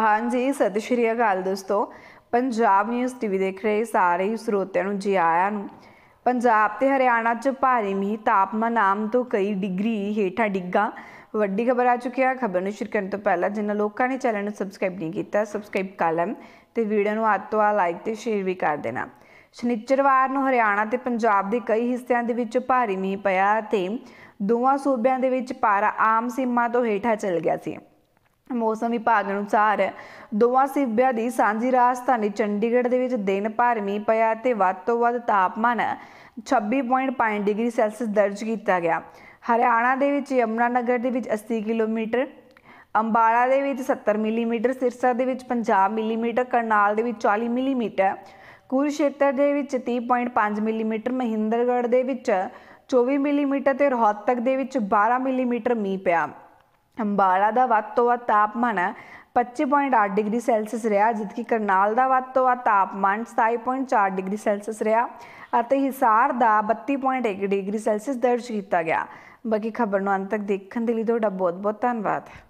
ਹਾਂਜੀ ਸਤਿ ਸ਼੍ਰੀ ਅਕਾਲ ਦੋਸਤੋ ਪੰਜਾਬ ਨਿਊਜ਼ ਟੀਵੀ ਦੇਖ ਰਹੇ ਸਾਰੇ ਸਰੋਤਿਆਂ ਨੂੰ ਜੀ ਆਇਆਂ ਨੂੰ ਪੰਜਾਬ ਤੇ ਹਰਿਆਣਾ 'ਚ ਭਾਰੀ ਮੀਂਹ ਤਾਪਮਾਨ ਆਮ ਤੋਂ ਕਈ ਡਿਗਰੀ ਹੇਠਾਂ ਡਿੱਗਾ ਵੱਡੀ ਖਬਰ ਆ ਚੁੱਕੀ ਹੈ ਖਬਰ ਨੂੰ ਸ਼ੇਅਰ ਕਰਨ ਤੋਂ ਪਹਿਲਾਂ ਜਿਨ੍ਹਾਂ ਲੋਕਾਂ ਨੇ ਚੈਨਲ ਨੂੰ ਸਬਸਕ੍ਰਾਈਬ ਨਹੀਂ ਕੀਤਾ ਸਬਸਕ੍ਰਾਈਬ ਕਰ ਲੈਣ ਤੇ ਵੀਡੀਓ ਨੂੰ ਹੱਥ ਤੋਂ ਆ ਲਾਈਕ ਤੇ ਸ਼ੇਅਰ ਵੀ ਕਰ ਦੇਣਾ ਸ਼ਨੀਚਰਵਾਰ ਨੂੰ ਹਰਿਆਣਾ ਤੇ ਪੰਜਾਬ ਦੇ ਕਈ ਹਿੱਸਿਆਂ ਦੇ ਵਿੱਚ ਭਾਰੀ ਮੀਂਹ ਪਿਆ ਤੇ ਦੋਵਾਂ ਸੂਬਿਆਂ ਦੇ ਵਿੱਚ ਪਾਰਾ ਆਮ ਸੀਮਾ ਤੋਂ ਹੇਠਾਂ ਚਲ ਗਿਆ ਸੀ ਮੌਸਮ ਵਿਭਾਗ ਅਨੁਸਾਰ ਦੋਵਾਂ ਸੂਬਿਆਂ ਦੀ ਸਾਂਝੀ ਰਾਜਧਾਨੀ ਚੰਡੀਗੜ੍ਹ ਦੇ ਵਿੱਚ ਦਿਨ ਭਰ ਮੀਂਹ ਪਿਆ ਤੇ ਵੱਧ ਤੋਂ ਵੱਧ ਤਾਪਮਾਨ 26.5 ਡਿਗਰੀ ਸੈਲਸੀਅਸ ਦਰਜ ਕੀਤਾ ਗਿਆ ਹਰਿਆਣਾ ਦੇ ਵਿੱਚ ਯਮਨਾ ਨਗਰ ਦੇ ਵਿੱਚ 80 ਕਿਲੋਮੀਟਰ ਅੰਬਾਲਾ ਦੇ ਵਿੱਚ 70 ਮਿਲੀਮੀਟਰ ਸਿਰਸਾ ਦੇ ਵਿੱਚ 50 ਮਿਲੀਮੀਟਰ ਕਰਨਾਲ ਦੇ ਵਿੱਚ 40 ਮਿਲੀਮੀਟਰ ਖੇਤਰ ਦੇ ਵਿੱਚ 30.5 ਮਿਲੀਮੀਟਰ ਮਹਿੰਦਰਗੜ੍ਹ ਦੇ ਵਿੱਚ 24 ਮਿਲੀਮੀਟਰ ਤੇ ਰੋਹਤਕ ਦੇ ਵਿੱਚ 12 ਮਿਲੀਮੀਟਰ ਮੀਂਹ ਪਿਆ ਅੰਬਾਲਾ ਦਾ ਵੱਧ ਤੋਂ ਵੱਧ ਤਾਪਮਾਨ 25.8 ਡਿਗਰੀ ਸੈਲਸੀਅਸ ਰਿਹਾ ਜਦਕਿ ਕਰਨਾਲ ਦਾ ਵੱਧ ਤੋਂ ਵੱਧ ਤਾਪਮਾਨ 27.4 ਡਿਗਰੀ ਸੈਲਸੀਅਸ ਰਿਹਾ ਅਤੇ ਹਿਸਾਰ ਦਾ 32.1 ਡਿਗਰੀ ਸੈਲਸੀਅਸ ਦਰਜ ਕੀਤਾ ਗਿਆ ਬਾਕੀ ਖਬਰ ਨੂੰ ਅੰਤ ਤੱਕ ਦੇਖਣ ਦੇ ਲਈ ਤੁਹਾਡਾ ਬਹੁਤ ਬਹੁਤ ਧੰਨਵਾਦ